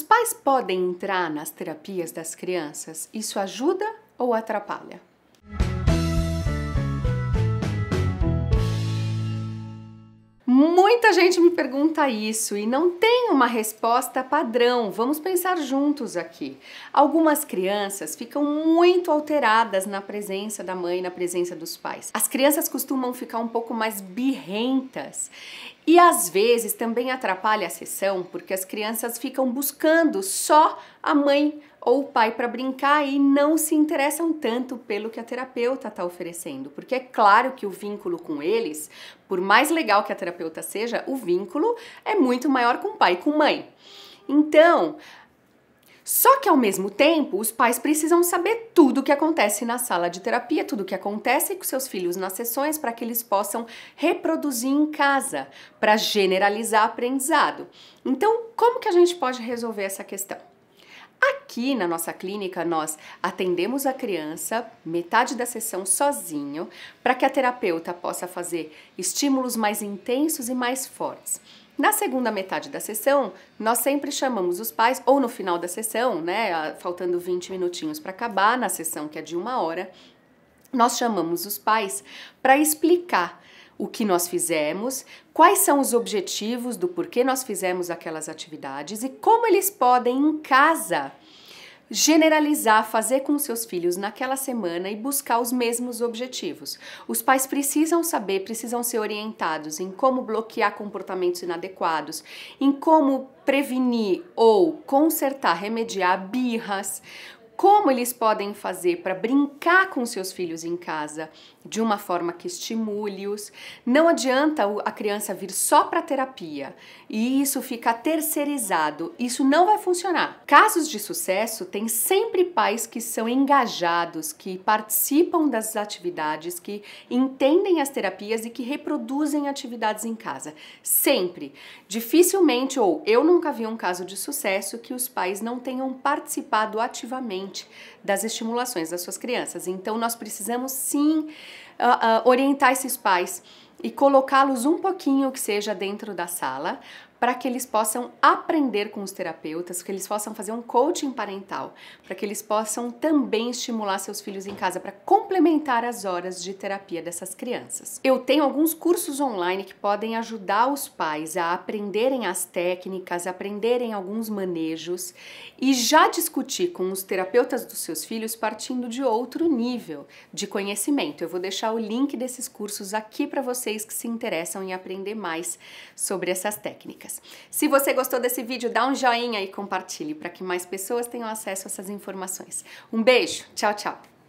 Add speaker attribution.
Speaker 1: Os pais podem entrar nas terapias das crianças? Isso ajuda ou atrapalha? Muita gente me pergunta isso e não tem uma resposta padrão. Vamos pensar juntos aqui. Algumas crianças ficam muito alteradas na presença da mãe, na presença dos pais. As crianças costumam ficar um pouco mais birrentas e às vezes também atrapalha a sessão porque as crianças ficam buscando só a mãe ou o pai para brincar e não se interessam tanto pelo que a terapeuta está oferecendo, porque é claro que o vínculo com eles, por mais legal que a terapeuta seja, o vínculo é muito maior com o pai e com mãe. Então, só que ao mesmo tempo, os pais precisam saber tudo o que acontece na sala de terapia, tudo o que acontece com seus filhos nas sessões para que eles possam reproduzir em casa, para generalizar aprendizado. Então, como que a gente pode resolver essa questão? Aqui na nossa clínica, nós atendemos a criança metade da sessão sozinho, para que a terapeuta possa fazer estímulos mais intensos e mais fortes. Na segunda metade da sessão, nós sempre chamamos os pais, ou no final da sessão, né, faltando 20 minutinhos para acabar, na sessão que é de uma hora, nós chamamos os pais para explicar o que nós fizemos, quais são os objetivos do porquê nós fizemos aquelas atividades e como eles podem em casa generalizar, fazer com seus filhos naquela semana e buscar os mesmos objetivos. Os pais precisam saber, precisam ser orientados em como bloquear comportamentos inadequados, em como prevenir ou consertar, remediar birras, como eles podem fazer para brincar com seus filhos em casa de uma forma que estimule-os. Não adianta a criança vir só para terapia e isso fica terceirizado. Isso não vai funcionar. Casos de sucesso têm sempre pais que são engajados, que participam das atividades, que entendem as terapias e que reproduzem atividades em casa. Sempre. Dificilmente ou eu nunca vi um caso de sucesso que os pais não tenham participado ativamente diferente das estimulações das suas crianças. Então, nós precisamos sim uh, uh, orientar esses pais e colocá-los um pouquinho que seja dentro da sala, para que eles possam aprender com os terapeutas, que eles possam fazer um coaching parental, para que eles possam também estimular seus filhos em casa para complementar as horas de terapia dessas crianças. Eu tenho alguns cursos online que podem ajudar os pais a aprenderem as técnicas, aprenderem alguns manejos e já discutir com os terapeutas dos seus filhos partindo de outro nível de conhecimento. Eu vou deixar o link desses cursos aqui para vocês vocês que se interessam em aprender mais sobre essas técnicas. Se você gostou desse vídeo, dá um joinha e compartilhe para que mais pessoas tenham acesso a essas informações. Um beijo, tchau, tchau!